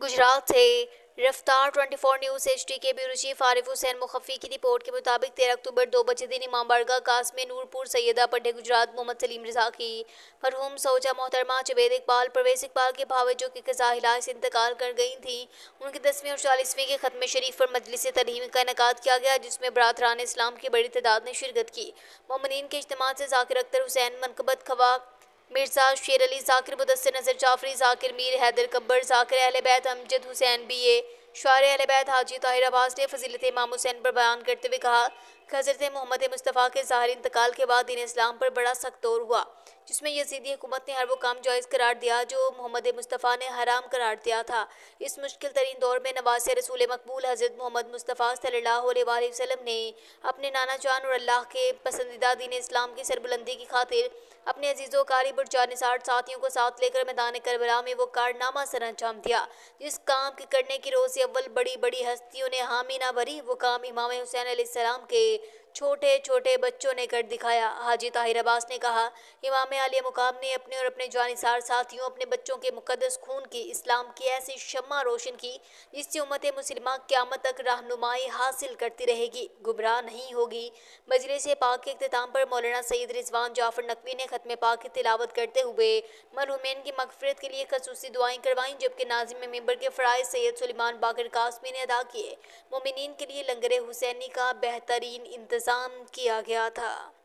गुजरात से Raftaar 24 news H D के chief Arif Hussain मुखफी की रिपोर्ट के मुताबिक तेरह अक्टूबर दो बजे दिन इमाम बारगा कास में नूरपुर सैदा पढ़े गुजरात मोहम्मद सलीम रजा की मरहूम सोजा मोहतरमा जवेद इकबाल परवेज इकबाल के भावे जो कि कज़ा से इंतकाल कर गई थी उनके दसवीं और चालीसवीं के ख़त्म शरीफ पर मजलिस तलीम का इनका किया गया जिसमें बरातरान इस्लाम की बड़ी तादाद ने शिरकत की मोमिन के अजतम से जाकिर अख्तर हुसैन मनकबत खवा मिर्जा शेर अली जाकिर मुदसर नजर जाफरी जाकिर मीर हैदर कब्बर जाकिर अहल बैत अमजद हुसैन बी ए शार अहल बैत हाजी ताहिर अब्बास ने फजीलत इमाम हुसैन पर बयान करते हुए कहा हज़रत मोहम्मद मुस्तफ़ा के ज़ाहिर इंतकाल के बाद दिन इस्लाम पर बड़ा सख्त दौर हुआ जिसमें यजीदी हुकूमत ने हर वो काम जायज़ करार दिया जो मोहम्मद मुस्तफ़ा ने हराम करार दिया था इस मुश्किल तरीन दौर में नवाज रसूल मकबूल हज़रत मोहम्मद मुस्तफ़ा सल्ला वसलम ने अपने नाना जान और अल्लाह के पसंदीदा दीन इस्लाम की सरबुलंदी की खातिर अपने अजीज़ों कारी बुरजानसार साथियों को साथ लेकर मैदान करबला में वो कारनामा सर अंजाम दिया जिस काम के करने की रोज़ अव्वल बड़ी बड़ी हस्तियों ने हामी ना भरी वो काम इमाम हुसैन सलाम के छोटे छोटे बच्चों ने कर दिखाया हाजी ताहिर अब्बास ने कहा इमाम आलिया मुकाम ने अपने और अपने जानिसार साथियों अपने बच्चों के मुकदस खून की इस्लाम की ऐसी शमा रोशन की जिससे उम्मत मुसलमान क्यामत तक रहनुमाई हासिल करती रहेगी गुमराह नहीं होगी मजरे से पाक के अख्ताम पर मौलाना सैद रिजवान जाफर नकवी ने ख़त्म पाक की तिलावत करते हुए मरहुमैन की मकफरत के लिए खसूसी दुआएं करवाईं जबकि नाजिम मेम्बर के फ़राज सैयद सलमान बाकर कासमी ने अदा किए मोमिन के लिए लंगर हुसैनी का बेहतरीन इंतजार इंतज़ाम किया गया था